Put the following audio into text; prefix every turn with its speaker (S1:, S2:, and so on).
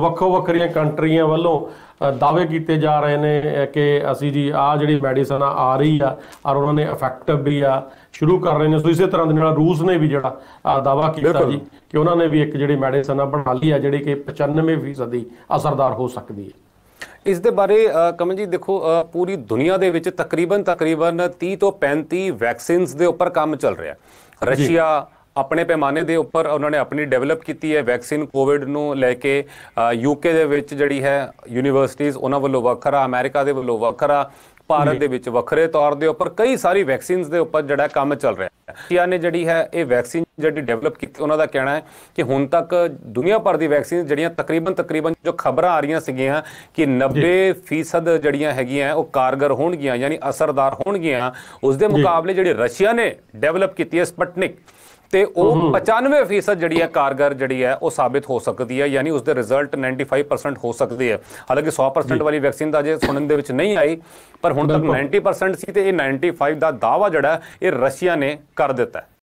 S1: ਵੱਖੋ ਵੱਖਰੀਆਂ ਕੰਟਰੀਆਂ ਵੱਲੋਂ ਦਾਅਵੇ ਕੀਤੇ ਜਾ ਰਹੇ ਨੇ ਕਿ ਅਸੀਂ ਜੀ ਆ ਜਿਹੜੀ ਮੈਡੀਸਨ ਆ ਆ ਰਹੀ ਆ ਔਰ ਉਹਨਾਂ ਨੇ ਇਫੈਕਟਿਵ ਵੀ ਆ ਸ਼ੁਰੂ ਕਰ ਰਹੇ ਨੇ ਸੋ ਇਸੇ ਤਰ੍ਹਾਂ ਦੇ ਨਾਲ ਰੂਸ ਨੇ ਵੀ ਜਿਹੜਾ ਦਾਅਵਾ ਕੀਤਾ ਜੀ ਕਿ ਉਹਨਾਂ ਨੇ ਵੀ ਇੱਕ ਜਿਹੜੀ ਮੈਡੀਸਨ ਆ ਬਣਾ ਲਈ ਆ ਜਿਹੜੀ ਕਿ 95% ਦੀ ਅਸਰਦਾਰ ਹੋ ਸਕਦੀ ਹੈ
S2: ਇਸ ਦੇ ਬਾਰੇ ਕਮਨ ਜੀ ਦੇਖੋ ਪੂਰੀ ਦੁਨੀਆ ਦੇ ਵਿੱਚ ਤਕਰੀਬਨ ਤਕਰੀਬਨ 30 ਤੋਂ 35 ਵੈਕਸੀਨਸ ਦੇ ਉੱਪਰ ਕੰਮ ਚੱਲ ਰਿਹਾ ਰਸ਼ੀਆ ਆਪਣੇ ਪੈਮਾਨੇ ਦੇ ਉੱਪਰ ਉਹਨਾਂ ਨੇ ਆਪਣੀ ਡਿਵੈਲਪ ਕੀਤੀ ਹੈ ਵੈਕਸੀਨ ਕੋਵਿਡ ਨੂੰ ਲੈ ਕੇ ਯੂਕੇ ਦੇ ਵਿੱਚ ਜਿਹੜੀ ਹੈ ਯੂਨੀਵਰਸਿਟੀਆਂ ਉਹਨਾਂ ਵੱਲੋਂ ਵੱਖਰਾ ਅਮਰੀਕਾ ਦੇ ਵੱਲੋਂ ਵੱਖਰਾ ਭਾਰਤ ਦੇ ਵਿੱਚ ਵੱਖਰੇ ਤੌਰ ਦੇ ਉੱਪਰ ਕਈ ਸਾਰੀ ਵੈਕਸੀਨਸ ਦੇ ਉੱਪਰ ਜਿਹੜਾ ਕੰਮ ਚੱਲ ਰਿਹਾ ਹੈ ਇੰਡੀਆ ਨੇ ਜਿਹੜੀ ਹੈ ਇਹ ਵੈਕਸੀਨ ਜਿਹੜੀ ਡਿਵੈਲਪ ਕੀਤੀ ਉਹਨਾਂ ਦਾ ਕਹਿਣਾ ਹੈ ਕਿ ਹੁਣ ਤੱਕ ਦੁਨੀਆ ਭਰ ਦੀ ਵੈਕਸੀਨ ਜਿਹੜੀਆਂ ਤਕਰੀਬਨ ਤਕਰੀਬਨ ਜੋ ਖਬਰਾਂ ਆ ਰਹੀਆਂ ਸੀਗੀਆਂ ਕਿ 90% ਜਿਹੜੀਆਂ ਹੈਗੀਆਂ ਉਹ ਕਾਰਗਰ ਹੋਣਗੀਆਂ ਯਾਨੀ ਅਸਰਦਾਰ ਹੋਣਗੀਆਂ ਉਸ ਦੇ ਮੁਕਾਬਲੇ ਜਿਹੜੀ ਰਸ਼ੀਆ ਨੇ ਡਿਵੈਲਪ ਕੀਤੀ ਹੈ ਸਪਟਨਿਕ ਤੇ ਉਹ 95% ਜਿਹੜੀ ਹੈ ਕਾਰਗਰ ਜਿਹੜੀ ਹੈ ਉਹ ਸਾਬਿਤ ਹੋ ਸਕਦੀ ਹੈ ਯਾਨੀ ਉਸ ਦੇ ਰਿਜ਼ਲਟ 95% ਹੋ ਸਕਦੇ ਆ ਹਾਲਾਂਕਿ 100% ਵਾਲੀ ਵੈਕਸੀਨ ਦਾ ਜੇ ਸੁਣਨ ਦੇ ਵਿੱਚ ਨਹੀਂ ਆਈ ਪਰ ਹੁਣ ਤੱਕ 90% ਸੀ ਤੇ ਇਹ 95 ਦਾ ਦਾਵਾ ਜਿਹੜਾ ਇਹ ਰਸ਼ੀਆ ਨੇ ਕਰ ਦਿੱਤਾ